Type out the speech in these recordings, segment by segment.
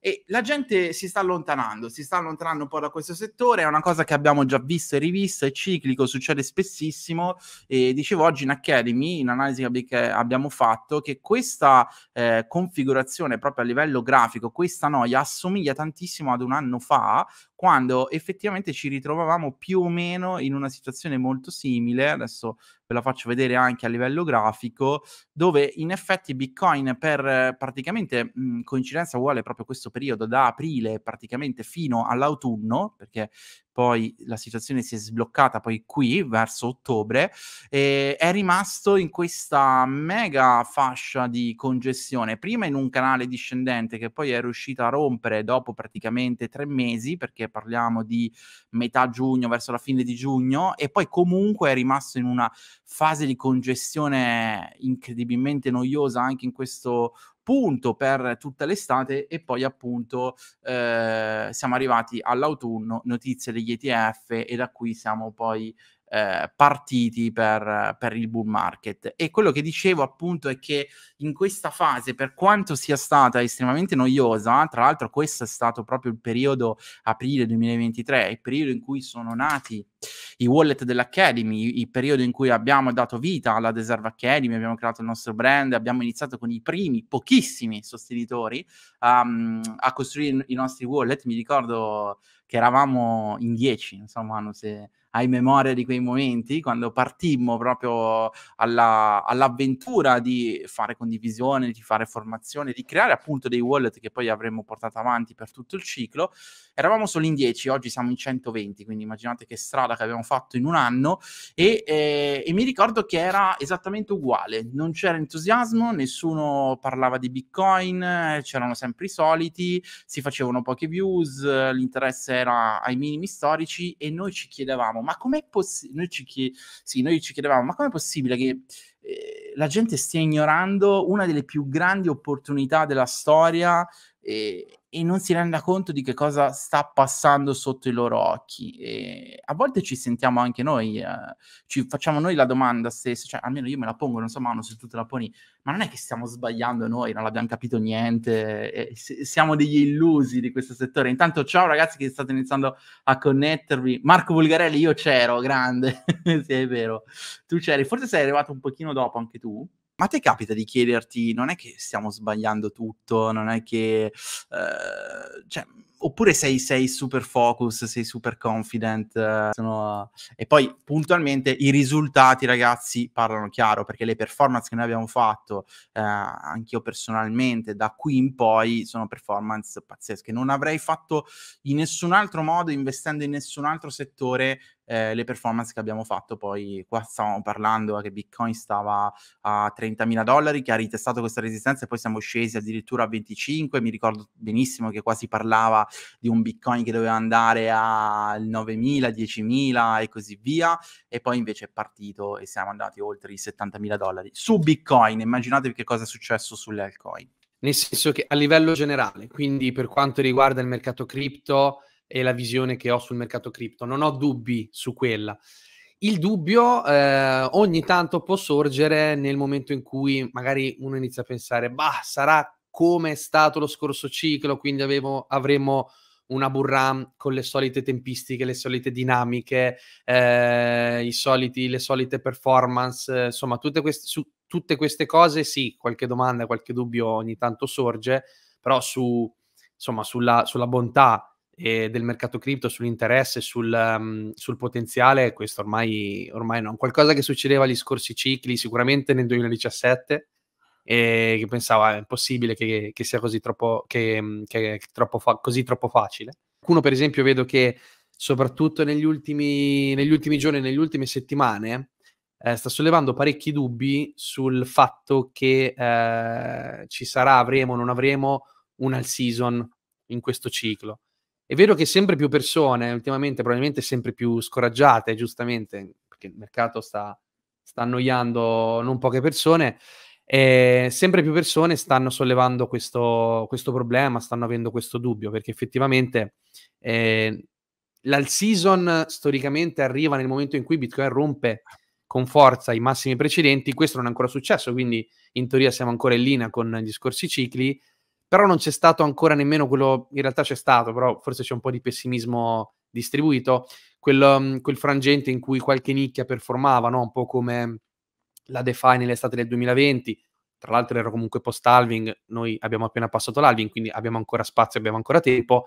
e la gente si sta allontanando, si sta allontanando un po' da questo settore, è una cosa che abbiamo già visto e rivisto, è ciclico, succede spessissimo e dicevo oggi in Academy, in analisi che abbiamo fatto, che questa eh, configurazione proprio a livello grafico, questa noia assomiglia tantissimo ad un anno fa quando effettivamente ci ritrovavamo più o meno in una situazione molto simile, adesso ve la faccio vedere anche a livello grafico, dove in effetti Bitcoin per eh, praticamente mh, mm, coincidenza vuole proprio questo periodo da aprile praticamente fino all'autunno, perché poi la situazione si è sbloccata poi qui verso ottobre, eh, è rimasto in questa mega fascia di congestione, prima in un canale discendente che poi è riuscito a rompere dopo praticamente tre mesi, perché parliamo di metà giugno verso la fine di giugno, e poi comunque è rimasto in una fase di congestione incredibilmente noiosa anche in questo punto per tutta l'estate e poi appunto eh, siamo arrivati all'autunno, notizie degli ETF e da qui siamo poi eh, partiti per, per, il bull market. E quello che dicevo appunto è che in questa fase, per quanto sia stata estremamente noiosa, tra l'altro questo è stato proprio il periodo aprile 2023, il periodo in cui sono nati i wallet dell'Academy, il periodo in cui abbiamo dato vita alla Deserve Academy, abbiamo creato il nostro brand, abbiamo iniziato con i primi, pochissimi sostenitori um, a costruire i nostri wallet. Mi ricordo che eravamo in 10, insomma, Manu, se hai memoria di quei momenti, quando partimmo proprio alla, all'avventura di fare condivisione, di fare formazione, di creare appunto dei wallet che poi avremmo portato avanti per tutto il ciclo, eravamo solo in 10, oggi siamo in 120, quindi immaginate che strada strada che abbiamo fatto in un anno e, eh, e mi ricordo che era esattamente uguale, non c'era entusiasmo, nessuno parlava di Bitcoin, eh, c'erano sempre i soliti, si facevano poche views, l'interesse era ai minimi storici e noi ci chiedevamo, ma com'è possibile, noi, chied- sì, noi ci chiedevamo, ma com'è possibile che eh, la gente stia ignorando una delle più grandi opportunità della storia e, eh, e non si renda conto di che cosa sta passando sotto i loro occhi. E a volte ci sentiamo anche noi, eh, ci facciamo noi la domanda stessa, cioè almeno io me la pongo, non so Mano se tu te la poni, ma non è che stiamo sbagliando noi, non abbiamo capito niente, eh, siamo degli illusi di questo settore. Intanto ciao ragazzi che state iniziando a connettervi. Marco Vulgarelli io c'ero, grande, sì è vero, tu c'eri, forse sei arrivato un pochino dopo anche tu. Ma ti capita di chiederti, non è che stiamo sbagliando tutto, non è che... Eh, cioè, oppure sei, sei, super focus, sei super confident. Sono... E poi puntualmente i risultati, ragazzi, parlano chiaro perché le performance che noi abbiamo fatto, eh, anch'io personalmente, da qui in poi sono performance pazzesche. Non avrei fatto in nessun altro modo, investendo in nessun altro settore, eh, le performance che abbiamo fatto. Poi qua stavamo parlando che Bitcoin stava a 30.000 dollari, che ha ritestato questa resistenza e poi siamo scesi addirittura a 25. Mi ricordo benissimo che qua si parlava di un bitcoin che doveva andare al 9.000, 10.000 e così via, e poi invece è partito e siamo andati oltre i 70.000 dollari su bitcoin. Immaginatevi che cosa è successo sulle altcoin. Nel senso che a livello generale, quindi per quanto riguarda il mercato cripto e la visione che ho sul mercato cripto, non ho dubbi su quella. Il dubbio eh, ogni tanto può sorgere nel momento in cui magari uno inizia a pensare, bah, sarà come è stato lo scorso ciclo, quindi avevo, avremo una Burram mm, con le solite tempistiche, le solite dinamiche, eh, soliti, le solite performance, eh, insomma, tutte queste, su tutte queste cose sì, qualche domanda, qualche dubbio ogni tanto sorge, però su, insomma, sulla, sulla bontà eh, del mercato cripto, sull'interesse, sul, um, sul, potenziale, questo ormai, ormai non. Qualcosa che succedeva agli scorsi cicli, sicuramente nel 2017, e che pensava è impossibile che, che sia così troppo, che, mhmm, che troppo fa- così troppo facile. Qualcuno per esempio vedo che soprattutto negli ultimi, negli ultimi giorni, nelle ultime settimane, eh, sta sollevando parecchi dubbi sul fatto che eh, ci sarà, avremo o non avremo un all season in questo ciclo. È vero che sempre più persone, ultimamente probabilmente sempre più scoraggiate, giustamente, perché il mercato sta, sta annoiando non poche persone, e sempre più persone stanno sollevando questo, questo, problema, stanno avendo questo dubbio, perché effettivamente eh, l'all season storicamente arriva nel momento in cui Bitcoin rompe con forza i massimi precedenti, questo non è ancora successo, quindi in teoria siamo ancora in linea con gli scorsi cicli, però non c'è stato ancora nemmeno quello, in realtà c'è stato, però forse c'è un po' di pessimismo distribuito, quello, quel frangente in cui qualche nicchia performava, no? un po' come la DeFi nell'estate del 2020, tra l'altro ero comunque post-halving, noi abbiamo appena passato l'halving, quindi abbiamo ancora spazio, abbiamo ancora tempo.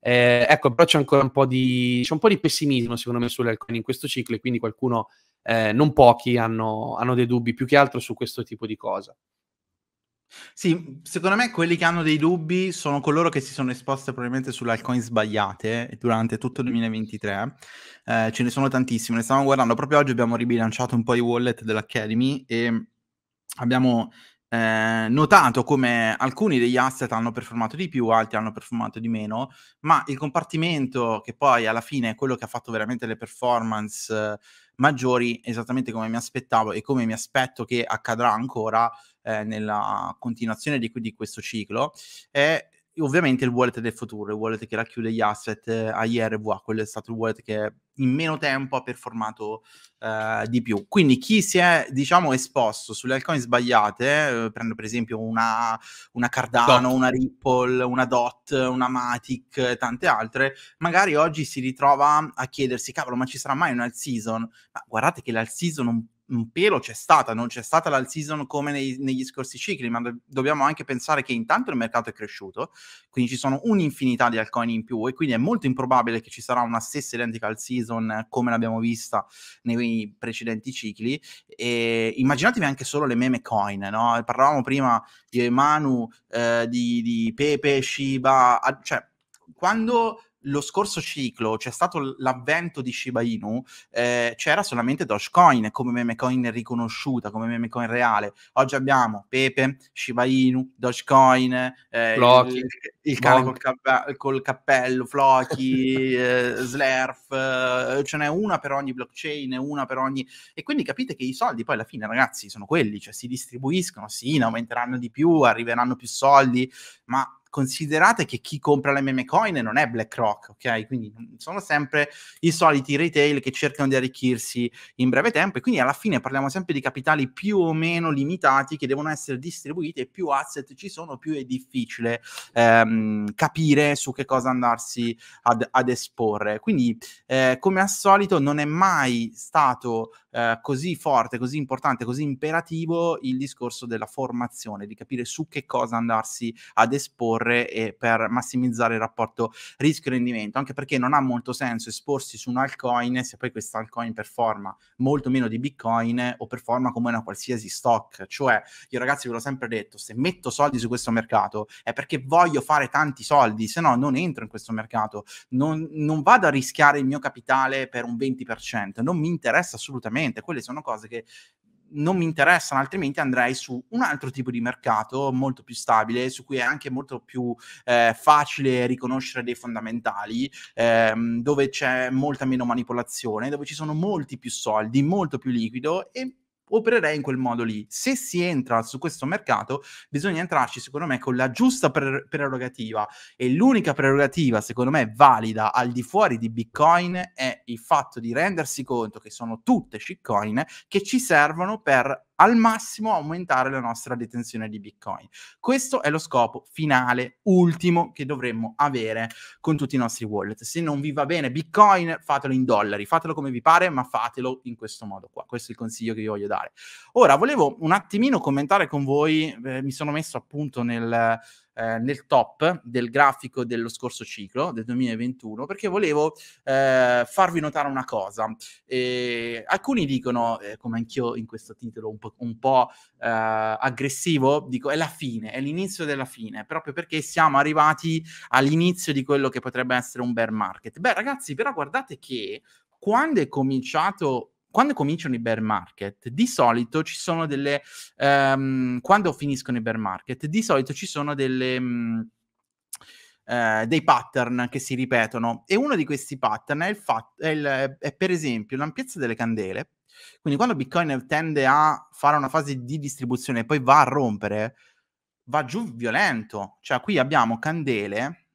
Eh, ecco, però c'è ancora un po' di, c'è un po' di pessimismo secondo me sull'alcoin in questo ciclo e quindi qualcuno, eh, non pochi, hanno, hanno dei dubbi più che altro su questo tipo di cosa. Sì, secondo me quelli che hanno dei dubbi sono coloro che si sono esposte probabilmente sulle altcoin sbagliate durante tutto il 2023. Mm. Eh, ce ne sono tantissime, ne stavamo guardando proprio oggi, abbiamo ribilanciato un po' i wallet dell'Academy e abbiamo eh, notato come alcuni degli asset hanno performato di più, altri hanno performato di meno, ma il compartimento che poi alla fine è quello che ha fatto veramente le performance... Eh, maggiori, esattamente come mi aspettavo e come mi aspetto che accadrà ancora eh, nella continuazione di, di questo ciclo, è ovviamente il wallet del futuro, il wallet che racchiude gli asset eh, a IRVA, quello è stato il wallet che in meno tempo ha performato eh, di più. Quindi chi si è, diciamo, esposto sulle altcoin sbagliate, eh, prendo per esempio una, una Cardano, Dot. una Ripple, una DOT, una Matic tante altre, magari oggi si ritrova a chiedersi, cavolo, ma ci sarà mai un alt season? Ma guardate che l'alt season un un pelo c'è stata, non c'è stata l'all season come nei, negli scorsi cicli, ma do- dobbiamo anche pensare che intanto il mercato è cresciuto, quindi ci sono un'infinità di altcoin in più e quindi è molto improbabile che ci sarà una stessa identica all season come l'abbiamo vista nei precedenti cicli. E immaginatevi anche solo le meme coin, no? parlavamo prima di Emanu, eh, di, di Pepe, Shiba, cioè quando lo scorso ciclo c'è stato l'avvento di Shiba Inu, eh, c'era solamente Dogecoin come meme coin riconosciuta, come meme coin reale. Oggi abbiamo Pepe, Shiba Inu, Dogecoin, eh, Flocky, il, il cane col, cappe- col, cappello, Flocky, eh, Slurf, eh, ce n'è una per ogni blockchain, una per ogni... E quindi capite che i soldi poi alla fine, ragazzi, sono quelli, cioè si distribuiscono, sì, ne aumenteranno di più, arriveranno più soldi, ma considerate che chi compra le meme coin non è BlackRock, ok? Quindi sono sempre i soliti retail che cercano di arricchirsi in breve tempo e quindi alla fine parliamo sempre di capitali più o meno limitati che devono essere distribuiti e più asset ci sono, più è difficile ehm, capire su che cosa andarsi ad, ad esporre. Quindi eh, come al solito non è mai stato eh, così forte, così importante, così imperativo il discorso della formazione, di capire su che cosa andarsi ad esporre corre e per massimizzare il rapporto rischio-rendimento, anche perché non ha molto senso esporsi su un altcoin se poi questa altcoin performa molto meno di Bitcoin o performa come una qualsiasi stock. Cioè, io ragazzi ve l'ho sempre detto, se metto soldi su questo mercato è perché voglio fare tanti soldi, se no non entro in questo mercato, non, non vado a rischiare il mio capitale per un 20%, non mi interessa assolutamente, quelle sono cose che non mi interessano, altrimenti andrei su un altro tipo di mercato molto più stabile, su cui è anche molto più eh, facile riconoscere dei fondamentali, ehm, dove c'è molta meno manipolazione, dove ci sono molti più soldi, molto più liquido e opererei in quel modo lì. Se si entra su questo mercato, bisogna entrarci, secondo me, con la giusta pre- prerogativa. E l'unica prerogativa, secondo me, valida al di fuori di Bitcoin è il fatto di rendersi conto che sono tutte shitcoin che ci servono per al massimo aumentare la nostra detenzione di Bitcoin. Questo è lo scopo finale, ultimo, che dovremmo avere con tutti i nostri wallet. Se non vi va bene Bitcoin, fatelo in dollari, fatelo come vi pare, ma fatelo in questo modo qua. Questo è il consiglio che vi voglio dare. Ora, volevo un attimino commentare con voi, eh, mi sono messo appunto nel eh, nel top del grafico dello scorso ciclo, del 2021, perché volevo eh, farvi notare una cosa. E alcuni dicono, eh, come anch'io in questo titolo un po', un po' eh, aggressivo, dico è la fine, è l'inizio della fine, proprio perché siamo arrivati all'inizio di quello che potrebbe essere un bear market. Beh ragazzi, però guardate che quando è cominciato quando cominciano i bear market, di solito ci sono delle... Um, quando finiscono i bear market, di solito ci sono delle... Um, eh, dei pattern che si ripetono e uno di questi pattern è, il fatto è, il, è per esempio l'ampiezza delle candele quindi quando bitcoin tende a fare una fase di distribuzione e poi va a rompere va giù violento cioè qui abbiamo candele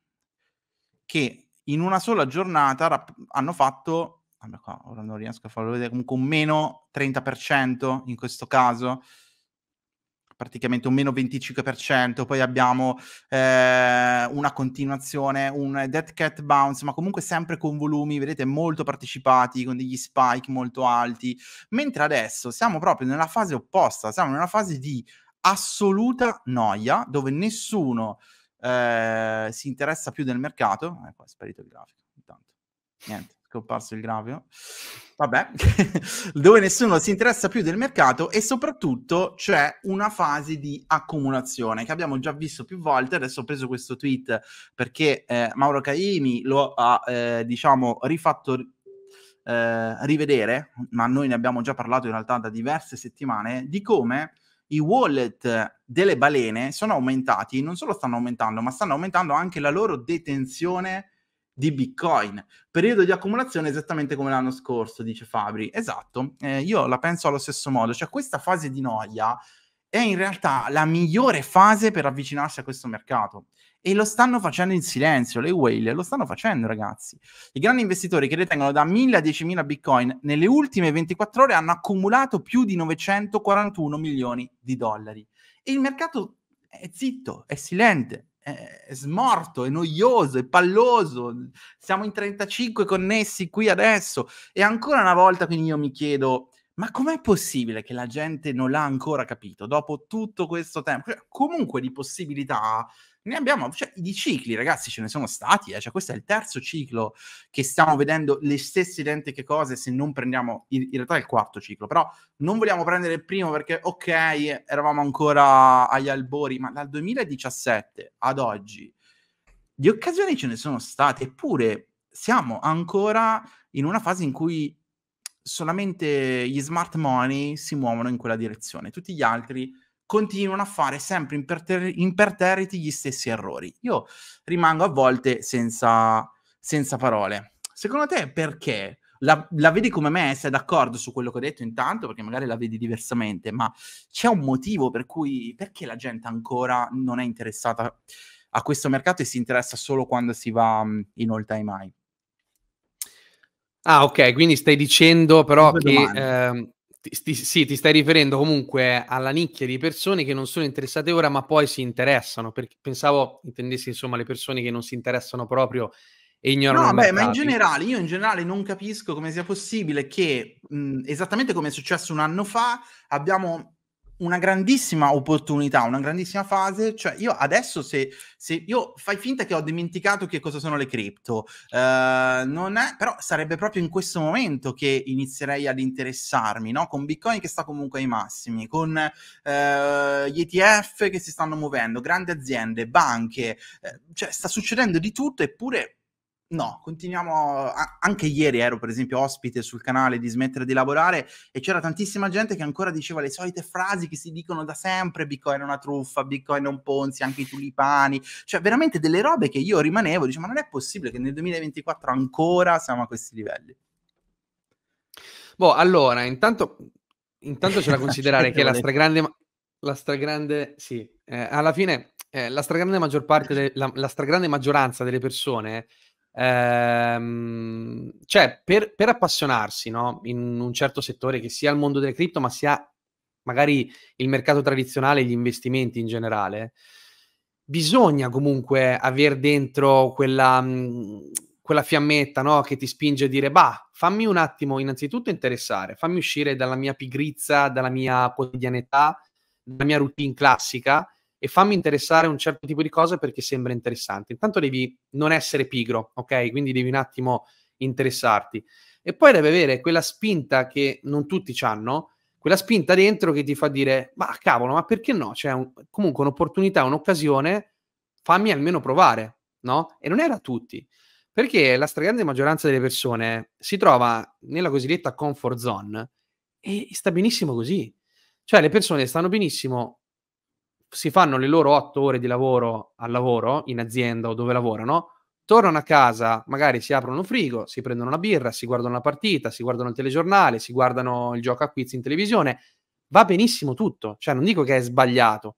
che in una sola giornata rap- hanno fatto vabbè ah, qua ora non riesco a farlo vedere, comunque un meno 30% in questo caso, praticamente un meno 25%, poi abbiamo eh, una continuazione, un dead cat bounce, ma comunque sempre con volumi, vedete, molto partecipati, con degli spike molto alti, mentre adesso siamo proprio nella fase opposta, siamo nella fase di assoluta noia, dove nessuno eh, si interessa più del mercato, ecco è sparito il grafico, intanto, niente scomparso il gravio, vabbè, dove nessuno si interessa più del mercato e soprattutto c'è una fase di accumulazione che abbiamo già visto più volte, adesso ho preso questo tweet perché eh, Mauro Caimi lo ha, eh, diciamo, rifatto eh, rivedere, ma noi ne abbiamo già parlato in realtà da diverse settimane, di come i wallet delle balene sono aumentati, non solo stanno aumentando, ma stanno aumentando anche la loro detenzione di Bitcoin. Periodo di accumulazione esattamente come l'anno scorso, dice Fabri. Esatto, eh, io la penso allo stesso modo, cioè questa fase di noia è in realtà la migliore fase per avvicinarsi a questo mercato. E lo stanno facendo in silenzio, le whale lo stanno facendo ragazzi. I grandi investitori che detengono da 1000 a 10.000 bitcoin nelle ultime 24 ore hanno accumulato più di 941 milioni di dollari. E il mercato è zitto, è silente, è smorto, è noioso, è palloso. Siamo in 35 connessi qui adesso. E ancora una volta, quindi io mi chiedo, ma com'è possibile che la gente non l'ha ancora capito dopo tutto questo tempo? Cioè, comunque di possibilità ne abbiamo, cioè, di cicli ragazzi ce ne sono stati, eh? cioè, questo è il terzo ciclo che stiamo vedendo le stesse identiche cose se non prendiamo, in, in realtà è il quarto ciclo, però non vogliamo prendere il primo perché ok, eravamo ancora agli albori, ma dal 2017 ad oggi di occasioni ce ne sono state, eppure siamo ancora in una fase in cui solamente gli smart money si muovono in quella direzione, tutti gli altri continuano a fare sempre imperter- imperterriti gli stessi errori. Io rimango a volte senza, senza parole. Secondo te perché? La, la, vedi come me, sei d'accordo su quello che ho detto intanto, perché magari la vedi diversamente, ma c'è un motivo per cui perché la gente ancora non è interessata a questo mercato e si interessa solo quando si va in all time high? Ah, ok, quindi stai dicendo però che eh, ti, ti, sì, ti stai riferendo comunque alla nicchia di persone che non sono interessate ora, ma poi si interessano. Perché pensavo intendessi insomma le persone che non si interessano proprio e ignorano. No, beh, ma in generale, io in generale non capisco come sia possibile che mh, esattamente come è successo un anno fa, abbiamo una grandissima opportunità, una grandissima fase. Cioè, io adesso se, se, io fai finta che ho dimenticato che cosa sono le cripto, eh, non è, però sarebbe proprio in questo momento che inizierei ad interessarmi, no? Con Bitcoin che sta comunque ai massimi, con eh, gli ETF che si stanno muovendo, grandi aziende, banche, eh, cioè sta succedendo di tutto, eppure No, continuiamo. anche ieri ero, per esempio, ospite sul canale di Smettere di lavorare e c'era tantissima gente che ancora diceva le solite frasi che si dicono da sempre: Bitcoin è una truffa, Bitcoin è un ponzi, anche i tulipani. Cioè, veramente delle robe che io rimanevo, dicevo, ma non è possibile che nel 2024 ancora siamo a questi livelli. Boh, allora, intanto, intanto c'è da considerare che la stragrande, la stragrande, sì, eh, alla fine eh, la stragrande maggior parte, de- la, la stragrande maggioranza delle persone. Eh, ehm, cioè per, per appassionarsi no? in un certo settore che sia il mondo delle cripto, ma sia magari il mercato tradizionale, gli investimenti in generale, bisogna comunque avere dentro quella, mm, quella fiammetta no? che ti spinge a dire, bah, fammi un attimo innanzitutto interessare, fammi uscire dalla mia pigrizia, dalla mia quotidianità, dalla mia routine classica e fammi interessare un certo tipo di cose perché sembra interessante. Intanto devi non essere pigro, ok? Quindi devi un attimo interessarti. E poi devi avere quella spinta che non tutti hanno, quella spinta dentro che ti fa dire, ma cavolo, ma perché no? C'è cioè, un, comunque un'opportunità, un'occasione, fammi almeno provare, no? E non era a tutti, perché la stragrande maggioranza delle persone si trova nella cosiddetta comfort zone e sta benissimo così. Cioè le persone stanno benissimo si fanno le loro otto ore di lavoro al lavoro, in azienda o dove lavorano, tornano a casa, magari si aprono un frigo, si prendono una birra, si guardano la partita, si guardano il telegiornale, si guardano il gioco a quiz in televisione, va benissimo tutto, cioè non dico che è sbagliato,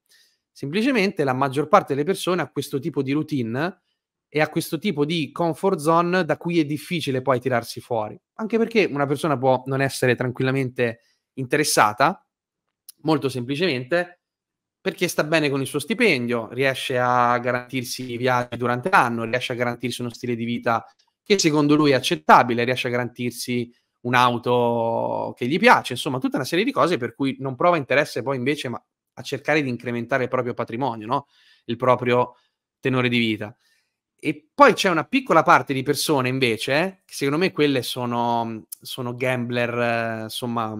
semplicemente la maggior parte delle persone ha questo tipo di routine e ha questo tipo di comfort zone da cui è difficile poi tirarsi fuori, anche perché una persona può non essere tranquillamente interessata, molto semplicemente perché sta bene con il suo stipendio, riesce a garantirsi i viaggi durante l'anno, riesce a garantirsi uno stile di vita che secondo lui è accettabile, riesce a garantirsi un'auto che gli piace, insomma, tutta una serie di cose per cui non prova interesse poi invece ma a cercare di incrementare il proprio patrimonio, no? il proprio tenore di vita. E poi c'è una piccola parte di persone invece, che secondo me quelle sono, sono gambler, eh, insomma,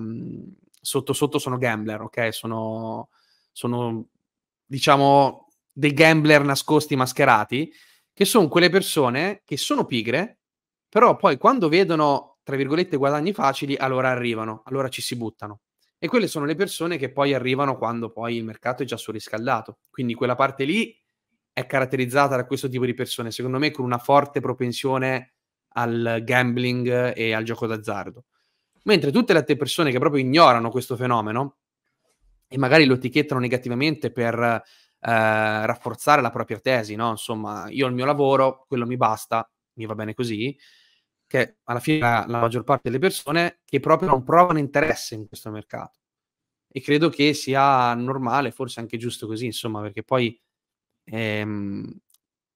sotto sotto sono gambler, ok? Sono sono, diciamo, dei gambler nascosti, mascherati, che sono quelle persone che sono pigre, però poi quando vedono, tra virgolette, guadagni facili, allora arrivano, allora ci si buttano. E quelle sono le persone che poi arrivano quando poi il mercato è già surriscaldato. Quindi quella parte lì è caratterizzata da questo tipo di persone, secondo me, con una forte propensione al gambling e al gioco d'azzardo. Mentre tutte le altre persone che proprio ignorano questo fenomeno, e magari lo etichettano negativamente per eh, rafforzare la propria tesi, no? Insomma, io ho il mio lavoro, quello mi basta, mi va bene così, che alla fine la, la maggior parte delle persone che proprio non provano interesse in questo mercato. E credo che sia normale, forse anche giusto così, insomma, perché poi ehm,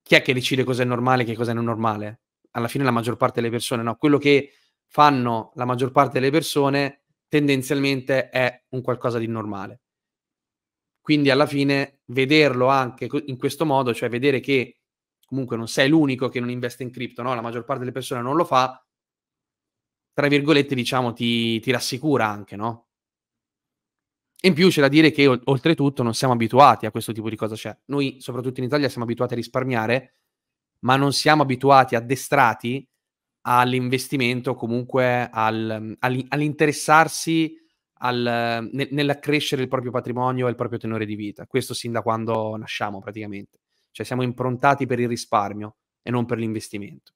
chi è che decide cosa è normale e che cosa è non normale? Alla fine la maggior parte delle persone, no? Quello che fanno la maggior parte delle persone tendenzialmente è un qualcosa di normale. Quindi alla fine vederlo anche in questo modo, cioè vedere che comunque non sei l'unico che non investe in cripto, no? la maggior parte delle persone non lo fa, tra virgolette diciamo ti, ti rassicura anche, no? In più c'è da dire che oltretutto non siamo abituati a questo tipo di cosa, cioè noi soprattutto in Italia siamo abituati a risparmiare, ma non siamo abituati, addestrati all'investimento, comunque al, all'interessarsi al, ne, nell'accrescere il proprio patrimonio e il proprio tenore di vita. Questo sin da quando nasciamo praticamente. Cioè siamo improntati per il risparmio e non per l'investimento.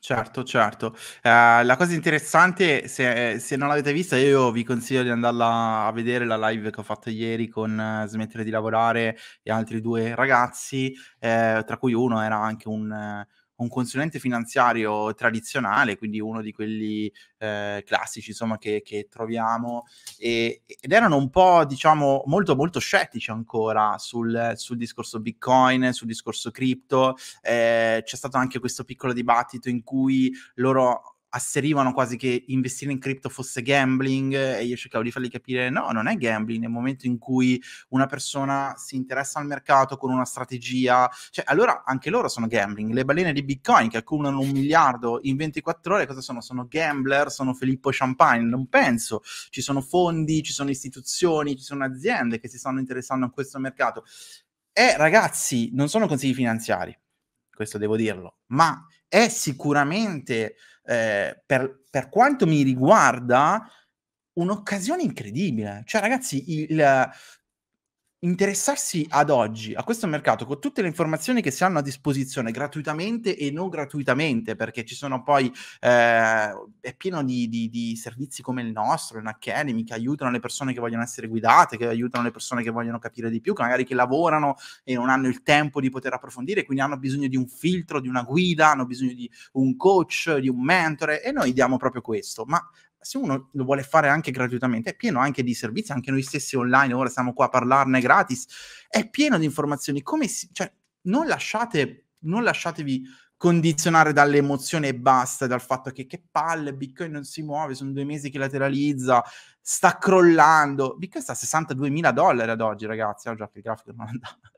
Certo, certo. Eh, la cosa interessante, se, se, non l'avete vista, io vi consiglio di andarla a vedere la live che ho fatto ieri con uh, Smettere di lavorare e altri due ragazzi, eh, tra cui uno era anche un... Uh, un consulente finanziario tradizionale, quindi uno di quelli eh, classici insomma, che, che troviamo, e, ed erano un po' diciamo molto molto scettici ancora sul, sul discorso Bitcoin, sul discorso cripto, eh, c'è stato anche questo piccolo dibattito in cui loro asserivano quasi che investire in cripto fosse gambling e io cercavo di fargli capire no, non è gambling, nel momento in cui una persona si interessa al mercato con una strategia, cioè allora anche loro sono gambling, le balene di Bitcoin che accumulano un miliardo in 24 ore, cosa sono? Sono gambler, sono Filippo Champagne, non penso, ci sono fondi, ci sono istituzioni, ci sono aziende che si stanno interessando a questo mercato. E eh, ragazzi, non sono consigli finanziari, questo devo dirlo, ma è sicuramente eh, per, per, quanto mi riguarda, un'occasione incredibile. Cioè, ragazzi, il, interessarsi ad oggi a questo mercato con tutte le informazioni che si hanno a disposizione gratuitamente e non gratuitamente perché ci sono poi eh, è pieno di, di, di, servizi come il nostro in Academy che aiutano le persone che vogliono essere guidate che aiutano le persone che vogliono capire di più che magari che lavorano e non hanno il tempo di poter approfondire quindi hanno bisogno di un filtro di una guida hanno bisogno di un coach di un mentore e noi diamo proprio questo ma se uno lo vuole fare anche gratuitamente, è pieno anche di servizi, anche noi stessi online, ora siamo qua a parlarne gratis, è pieno di informazioni, come si, cioè, non, lasciate, non lasciatevi condizionare dall'emozione e basta, dal fatto che che palle, Bitcoin non si muove, sono due mesi che lateralizza, sta crollando, Bitcoin sta a 62 mila dollari ad oggi ragazzi, ho ah, già che il grafico non andava